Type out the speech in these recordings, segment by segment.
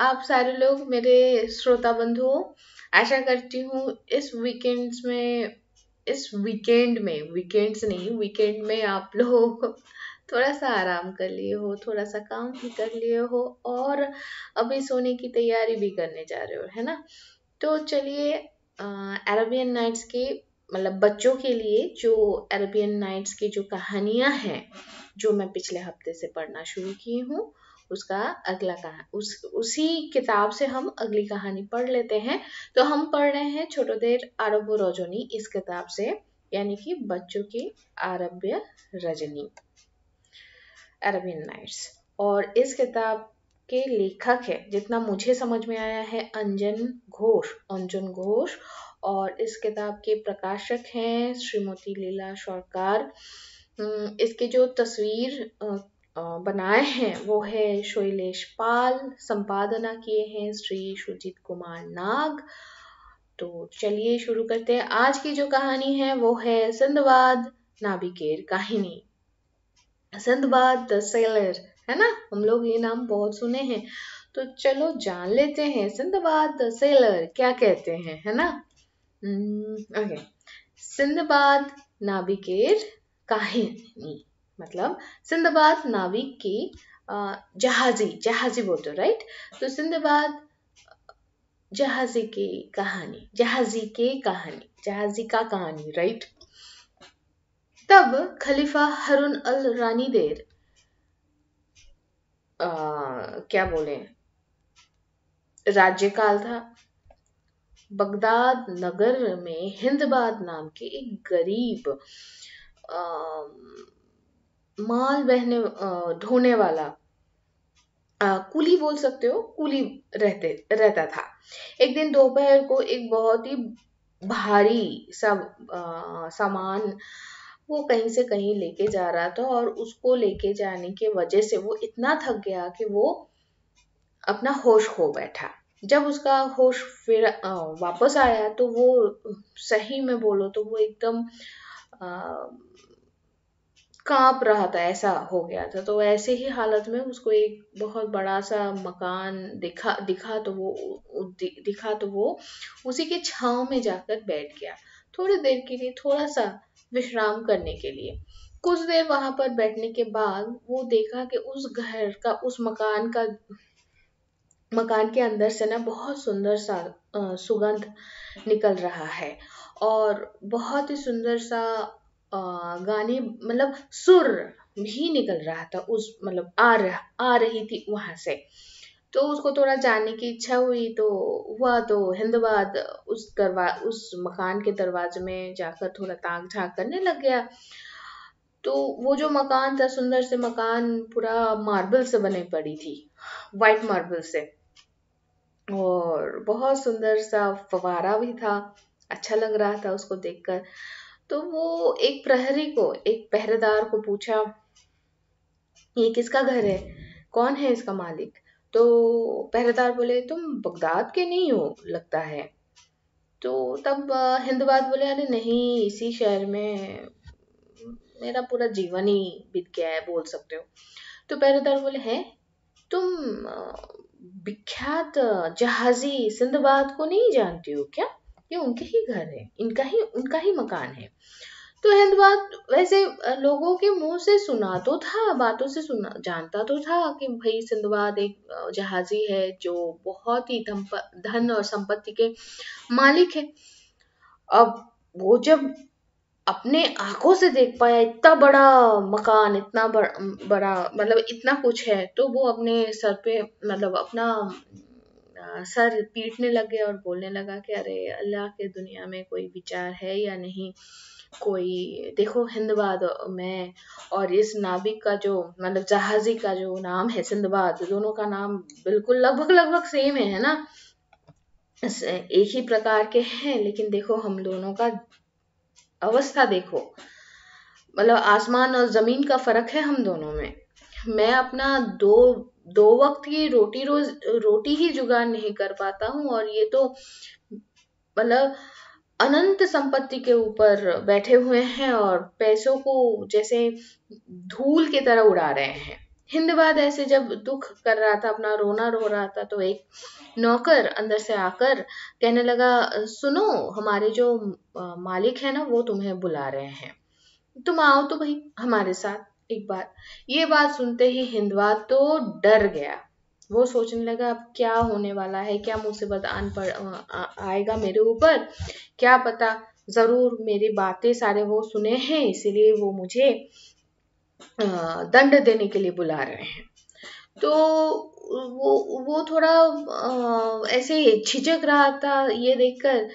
आप सारे लोग मेरे श्रोता बंधु आशा करती हूँ इस वीकेंड्स में इस वीकेंड में वीकेंड्स नहीं वीकेंड में आप लोग थोड़ा सा आराम कर लिए हो थोड़ा सा काम भी कर लिए हो और अभी सोने की तैयारी भी करने जा रहे हो है ना तो चलिए अरबियन नाइट्स की मतलब बच्चों के लिए जो अरबियन नाइट्स की जो कहानियाँ हैं जो मैं पिछले हफ्ते से पढ़ना शुरू की हूँ उसका अगला कहा उस उसी किताब से हम अगली कहानी पढ़ लेते हैं तो हम पढ़ रहे हैं देर आरबो रजनी इस किताब से यानी कि बच्चों की आरब्य रजनी अरबियन नाइट्स और इस किताब के लेखक है जितना मुझे समझ में आया है अंजन घोष अंजन घोष और इस किताब के प्रकाशक हैं श्रीमती लीला शौरकार इसके जो तस्वीर बनाए हैं वो है शैलेश पाल संपादना किए हैं श्री सुजीत कुमार नाग तो चलिए शुरू करते हैं आज की जो कहानी है वो है सिंधवाद नाभिकेर कहानी सिंधवाद द सेलर है ना हम लोग ये नाम बहुत सुने हैं तो चलो जान लेते हैं सिंधवाद द सेलर क्या कहते हैं है ना हम्म, ओके सिंधवाद नाभिकेर कहानी मतलब सिंधबाद नाविक की जहाजी जहाजी बोलते हो राइट तो सिंधबाद जहाजी की कहानी जहाजी के कहानी जहाजी का कहानी राइट तब खलीफा हरुन अल रानी देर आ, क्या बोले राज्यकाल था बगदाद नगर में हिंदबाद नाम के एक गरीब आ, माल बहने ढोने वाला आ, कुली बोल सकते हो कुली रहते रहता था एक दिन दोपहर को एक बहुत ही भारी सब सामान वो कहीं से कहीं लेके जा रहा था और उसको लेके जाने के वजह से वो इतना थक गया कि वो अपना होश खो बैठा जब उसका होश फिर आ, वापस आया तो वो सही में बोलो तो वो एकदम कांप रहा था ऐसा हो गया था तो ऐसे ही हालत में उसको एक बहुत बड़ा सा मकान दिखा दिखा तो वो दि, दिखा तो वो उसी के छांव में जाकर बैठ गया थोड़ी देर के लिए थोड़ा सा विश्राम करने के लिए कुछ देर वहां पर बैठने के बाद वो देखा कि उस घर का उस मकान का मकान के अंदर से ना बहुत सुंदर सा सुगंध निकल रहा है और बहुत ही सुंदर सा गाने मतलब सुर भी निकल रहा था उस मतलब आ रहा आ रही थी वहां से तो उसको थोड़ा जानने की इच्छा हुई तो हुआ तो हिंदवाद उस दरवा उस मकान के दरवाजे में जाकर थोड़ा ताक झाँक करने लग गया तो वो जो मकान था सुंदर से मकान पूरा मार्बल से बनी पड़ी थी वाइट मार्बल से और बहुत सुंदर सा फवारा भी था अच्छा लग रहा था उसको देखकर तो वो एक प्रहरी को एक पहरेदार को पूछा ये किसका घर है कौन है इसका मालिक तो पहरेदार बोले तुम बगदाद के नहीं हो लगता है तो तब हिंदवाद बोले अरे नहीं इसी शहर में मेरा पूरा जीवन ही बीत गया है बोल सकते हो तो पहरेदार बोले हैं तुम विख्यात जहाजी सिंधबाद को नहीं जानती हो क्या ये उनके ही घर है इनका ही उनका ही मकान है तो अहमदाबाद वैसे लोगों के मुंह से सुना तो था बातों से सुना जानता तो था कि भाई सिंधवाद एक जहाजी है जो बहुत ही धन और संपत्ति के मालिक है अब वो जब अपने आंखों से देख पाया इतना बड़ा मकान इतना बड़ा, बड़ा मतलब इतना कुछ है तो वो अपने सर पे मतलब अपना सर पीटने लगे और बोलने लगा कि अरे अल्लाह के दुनिया में कोई विचार है या नहीं कोई देखो हिंदबाद में और इस नाभिक का जो मतलब जहाजी का जो नाम है सिंधबाद दोनों का नाम बिल्कुल लगभग लगभग सेम है, है ना एक ही प्रकार के हैं लेकिन देखो हम दोनों का अवस्था देखो मतलब आसमान और जमीन का फर्क है हम दोनों में मैं अपना दो दो वक्त की रोटी रोज रोटी ही जुगाड़ नहीं कर पाता हूँ और ये तो मतलब अनंत संपत्ति के ऊपर बैठे हुए हैं और पैसों को जैसे धूल की तरह उड़ा रहे हैं हिंदबाद ऐसे जब दुख कर रहा था अपना रोना रो रहा था तो एक नौकर अंदर से आकर कहने लगा सुनो हमारे जो मालिक है ना वो तुम्हें बुला रहे हैं तुम आओ तो भाई हमारे साथ एक बार ये बात सुनते ही हिंदवा तो डर गया वो सोचने लगा अब क्या होने वाला है क्या मुसीबत बदान पर आएगा मेरे ऊपर क्या पता जरूर मेरी बातें सारे वो सुने हैं इसीलिए वो मुझे दंड देने के लिए बुला रहे हैं तो वो वो थोड़ा आ, ऐसे झिझक रहा था ये देखकर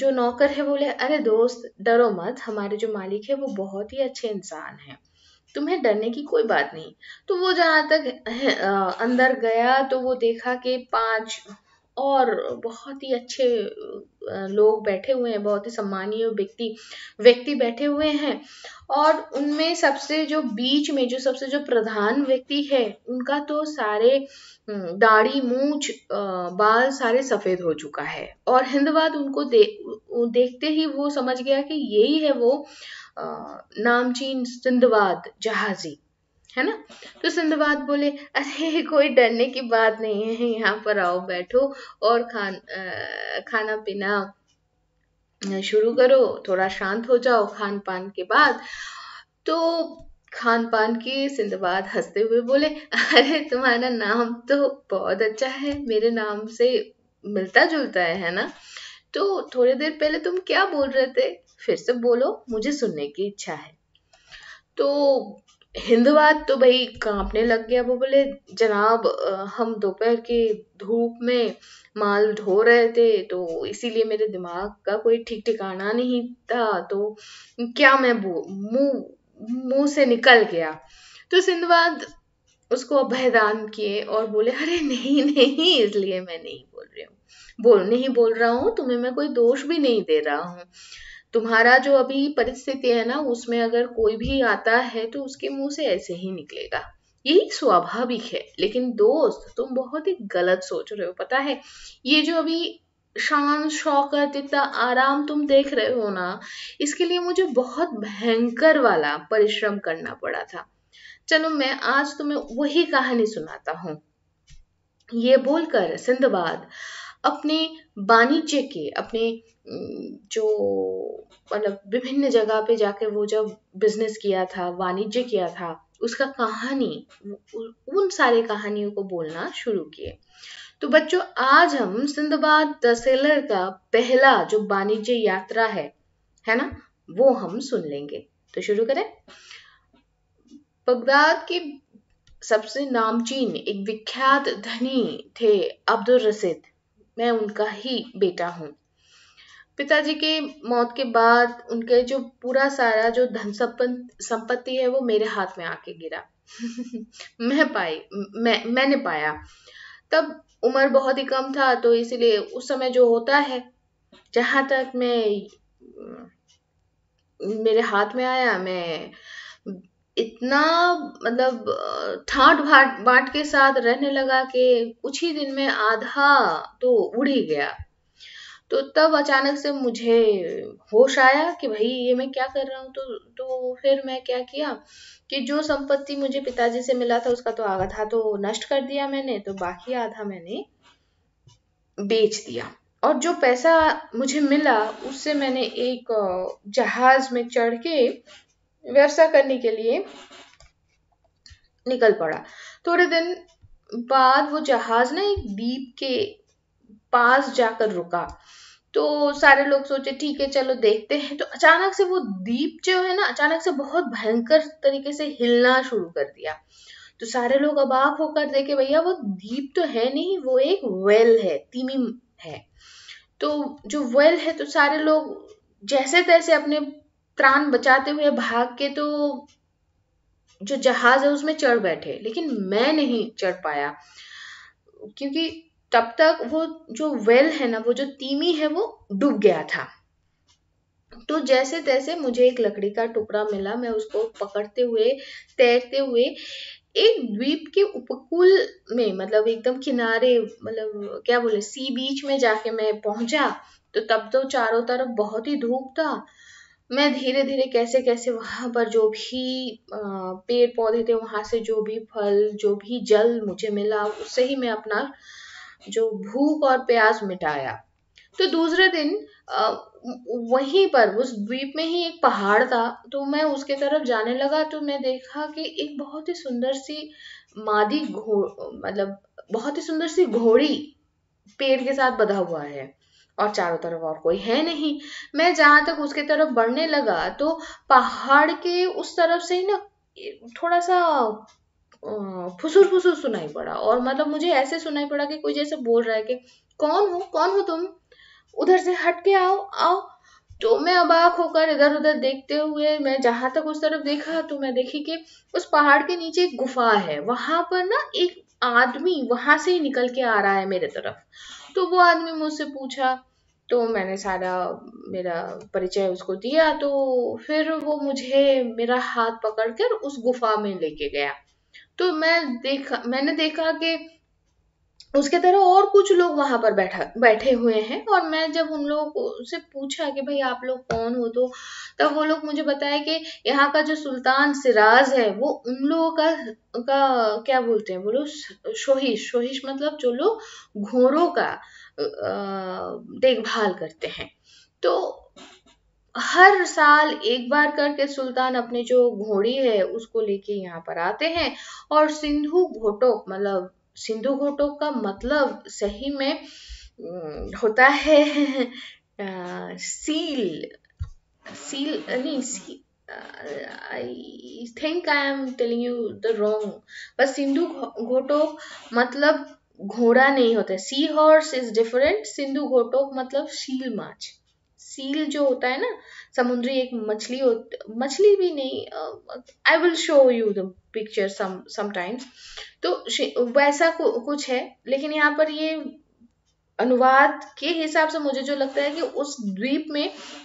जो नौकर है बोले अरे दोस्त डरो मत हमारे जो मालिक है वो बहुत ही अच्छे इंसान हैं तुम्हें डरने की कोई बात नहीं तो वो जहाँ तक अंदर गया तो वो देखा कि पांच और बहुत ही अच्छे लोग बैठे हुए हैं बहुत ही सम्मानीय व्यक्ति व्यक्ति बैठे हुए हैं और उनमें सबसे जो बीच में जो सबसे जो प्रधान व्यक्ति है उनका तो सारे दाढ़ी मूछ बाल सारे सफेद हो चुका है और हिंदवाद उनको दे, देखते ही वो समझ गया कि यही है वो नामचीन सिंधवाद जहाजी है ना तो सिंधबाद बोले अरे कोई डरने की बात नहीं है यहाँ पर आओ बैठो और खान आ, खाना पीना शुरू करो थोड़ा शांत हो जाओ खान पान के बाद तो खान पान की सिंधबाद हंसते हुए बोले अरे तुम्हारा नाम तो बहुत अच्छा है मेरे नाम से मिलता जुलता है है ना तो थोड़ी देर पहले तुम क्या बोल रहे थे फिर से बोलो मुझे सुनने की इच्छा है तो हिंदुवाद तो भाई कांपने लग गया वो बोले जनाब हम दोपहर के धूप में माल ढो रहे थे तो इसीलिए मेरे दिमाग का कोई ठीक ठिकाना नहीं था तो क्या मैं मुंह मुंह से निकल गया तो सिंधवाद उसको अभयदान किए और बोले अरे नहीं नहीं इसलिए मैं नहीं बोल रही हूँ बोल नहीं बोल रहा हूँ तुम्हें मैं कोई दोष भी नहीं दे रहा हूँ तुम्हारा जो अभी परिस्थिति है ना उसमें अगर कोई भी आता है तो उसके मुंह से ऐसे ही निकलेगा यही स्वाभाविक है लेकिन दोस्त तुम बहुत ही गलत सोच रहे हो पता है ये जो अभी शान शौकत इतना आराम तुम देख रहे हो ना इसके लिए मुझे बहुत भयंकर वाला परिश्रम करना पड़ा था चलो मैं आज तुम्हें वही कहानी सुनाता हूँ ये बोलकर सिंधबाद अपने वाणिज्य के अपने जो मतलब विभिन्न जगह पे जाके वो जब बिजनेस किया था वाणिज्य किया था उसका कहानी उन सारे कहानियों को बोलना शुरू किए तो बच्चों आज हम सिंधबाद द सेलर का पहला जो वाणिज्य यात्रा है है ना वो हम सुन लेंगे तो शुरू करें बगदाद के सबसे नामचीन एक विख्यात धनी थे अब्दुल रसीद मैं उनका ही बेटा हूँ पिताजी की मौत के बाद उनके जो पूरा सारा जो धन संपत्ति है वो मेरे हाथ में आके गिरा मैं पाई मैं मैंने पाया तब उम्र बहुत ही कम था तो इसीलिए उस समय जो होता है जहां तक मैं मेरे हाथ में आया मैं इतना मतलब ठाट बाट बाट के साथ रहने लगा कि कुछ ही दिन में आधा तो उड़ ही गया तो तब अचानक से मुझे होश आया कि भाई ये मैं क्या कर रहा हूँ तो तो फिर मैं क्या किया कि जो संपत्ति मुझे पिताजी से मिला था उसका तो आधा तो नष्ट कर दिया मैंने तो बाकी आधा मैंने बेच दिया और जो पैसा मुझे मिला उससे मैंने एक जहाज में चढ़ के व्यवसाय करने के लिए निकल पड़ा थोड़े दिन बाद वो जहाज ना एक द्वीप के पास जाकर रुका तो सारे लोग सोचे ठीक है चलो देखते हैं तो अचानक से वो दीप जो है ना अचानक से बहुत भयंकर तरीके से हिलना शुरू कर दिया तो सारे लोग अबाक होकर देखे भैया वो दीप तो है नहीं वो एक वेल है तीमी है तो जो वेल है तो सारे लोग जैसे तैसे अपने प्राण बचाते हुए भाग के तो जो जहाज है उसमें चढ़ बैठे लेकिन मैं नहीं चढ़ पाया क्योंकि तब तक वो जो वेल है ना वो जो तीमी है वो डूब गया था तो जैसे तैसे मुझे एक लकड़ी का टुकड़ा मिला मैं उसको पकड़ते हुए तैरते हुए एक द्वीप के उपकूल में मतलब एकदम किनारे मतलब क्या बोले सी बीच में जाके मैं पहुंचा तो तब तो चारों तरफ बहुत ही धूप था मैं धीरे धीरे कैसे कैसे वहां पर जो भी पेड़ पौधे थे वहां से जो भी फल जो भी जल मुझे मिला उससे ही मैं अपना जो भूख और प्यास मिटाया तो दूसरे दिन वहीं पर उस द्वीप में ही एक पहाड़ था तो मैं उसके तरफ जाने लगा तो मैं देखा कि एक बहुत ही सुंदर सी मादी घो मतलब बहुत ही सुंदर सी घोड़ी पेड़ के साथ बधा हुआ है और चारों तरफ और कोई है नहीं मैं जहां तक उसके तरफ बढ़ने लगा तो पहाड़ के उस तरफ से ही ना थोड़ा सा फुसुर फुसुर सुनाई पड़ा और मतलब मुझे ऐसे सुनाई पड़ा कि कोई जैसे बोल रहा है कि कौन हो कौन हो तुम उधर से हट के आओ आओ तो मैं अबाक होकर इधर उधर देखते हुए मैं जहां तक उस तरफ देखा तो मैं देखी कि उस पहाड़ के नीचे एक गुफा है वहां पर ना एक आदमी वहां से ही निकल के आ रहा है मेरे तरफ तो वो आदमी मुझसे पूछा तो मैंने सारा मेरा परिचय उसको दिया तो फिर वो मुझे मेरा हाथ पकड़कर उस गुफा में लेके गया तो मैं देखा मैंने देखा कि उसके तरह और कुछ लोग वहां पर बैठा बैठे हुए हैं और मैं जब उन लोगों से पूछा कि भाई आप लोग कौन हो तो तब वो लोग मुझे बताए कि यहाँ का जो सुल्तान सिराज है वो उन लोगों का का क्या बोलते हैं बोलो शोहिश शोहिश मतलब जो लोग घोरों का देखभाल करते हैं तो हर साल एक बार करके सुल्तान अपने जो घोड़ी है उसको लेके यहाँ पर आते हैं और सिंधु घोटोक मतलब सिंधु घोटोक का मतलब सही में होता है सील सील नहीं sea I think I am telling you the wrong बस सिंधु घोटोक मतलब घोड़ा नहीं होता सी हॉर्स इज डिफरेंट सिंधु घोटोक मतलब सील माछ सील जो होता है ना समुद्री एक मछली मछली भी नहीं I will show you the picture some sometimes तो वैसा कुछ है लेकिन यहाँ पर ये अनुवाद के हिसाब से मुझे जो लगता है कि उस द्वीप में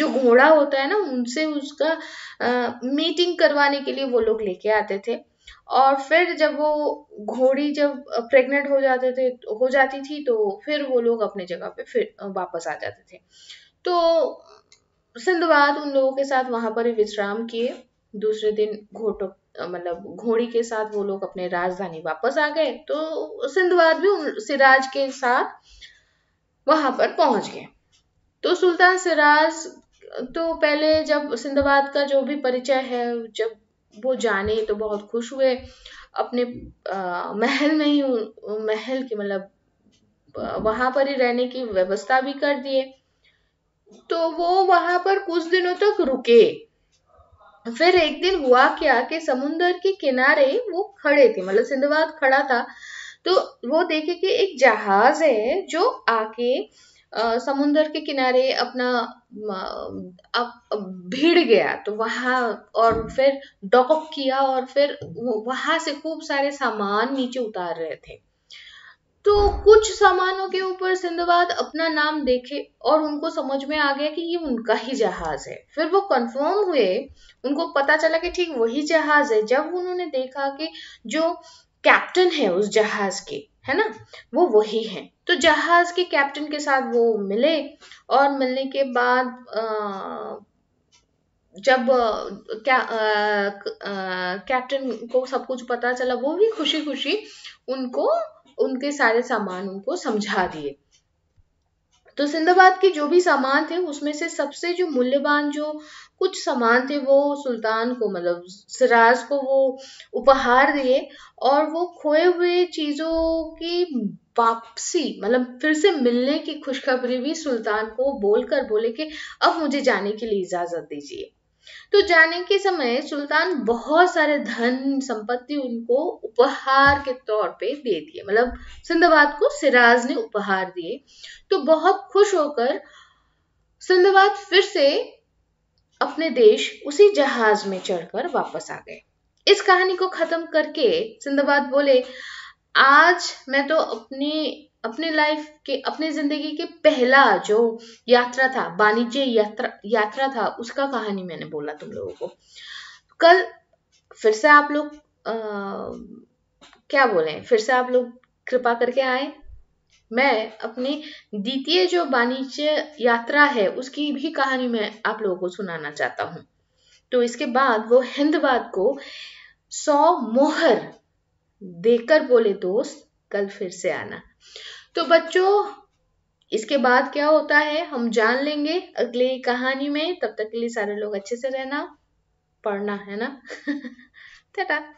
जो घोड़ा होता है ना उनसे उसका आ, मीटिंग करवाने के लिए वो लोग लेके आते थे और फिर जब वो घोड़ी जब प्रेग्नेंट हो जाते थे हो जाती थी तो फिर वो लोग अपने जगह पे फिर वापस आ जाते थे तो सिंधवाद उन लोगों के साथ वहां पर ही विश्राम किए दूसरे दिन घोटो मतलब घोड़ी के साथ वो लोग अपने राजधानी वापस आ गए तो सिंधवाद भी सिराज के साथ वहां पर पहुंच गए तो सुल्तान सिराज तो पहले जब सिंधवाद का जो भी परिचय है जब वो जाने तो बहुत खुश हुए अपने आ, महल में ही महल की मतलब वहां पर ही रहने की व्यवस्था भी कर दिए तो वो वहां पर कुछ दिनों तक रुके फिर एक दिन हुआ क्या कि समुन्दर के किनारे वो खड़े थे मतलब सिंधवाद खड़ा था तो वो देखे कि एक जहाज है जो आके समुन्दर के किनारे अपना भीड़ गया तो वहां और फिर डॉक किया और फिर वहां से खूब सारे सामान नीचे उतार रहे थे तो कुछ सामानों के ऊपर सिंधवाद अपना नाम देखे और उनको समझ में आ गया कि ये उनका ही जहाज है फिर वो कंफर्म हुए उनको पता चला कि ठीक वही जहाज है जब उन्होंने देखा कि जो कैप्टन है उस जहाज के है ना वो वही है तो जहाज के कैप्टन के साथ वो मिले और मिलने के बाद आ, जब क्या कैप्टन को सब कुछ पता चला वो भी खुशी खुशी उनको उनके सारे सामान उनको समझा दिए तो सिंधाबाद के जो भी सामान थे उसमें से सबसे जो मूल्यवान जो कुछ सामान थे वो सुल्तान को मतलब सिराज को वो उपहार दिए और वो खोए हुए चीज़ों की वापसी मतलब फिर से मिलने की खुशखबरी भी सुल्तान को बोलकर बोले कि अब मुझे जाने के लिए इजाज़त दीजिए तो जाने के समय सुल्तान बहुत सारे धन संपत्ति उनको उपहार के तौर पे दे दिए मतलब सिंधवाद को सिराज ने उपहार दिए तो बहुत खुश होकर सिंधवाद फिर से अपने देश उसी जहाज में चढ़कर वापस आ गए इस कहानी को खत्म करके सिंधवाद बोले आज मैं तो अपनी अपने लाइफ के अपने जिंदगी के पहला जो यात्रा था वाणिज्य यात्रा यात्रा था उसका कहानी मैंने बोला तुम लोगों को कल फिर से आप लोग क्या बोले फिर से आप लोग कृपा करके आए मैं अपनी द्वितीय जो वाणिज्य यात्रा है उसकी भी कहानी मैं आप लोगों को सुनाना चाहता हूँ तो इसके बाद वो हिंदवाद को सौ मोहर देकर बोले दोस्त कल फिर से आना तो बच्चों इसके बाद क्या होता है हम जान लेंगे अगली कहानी में तब तक के लिए सारे लोग अच्छे से रहना पढ़ना है ना टाटा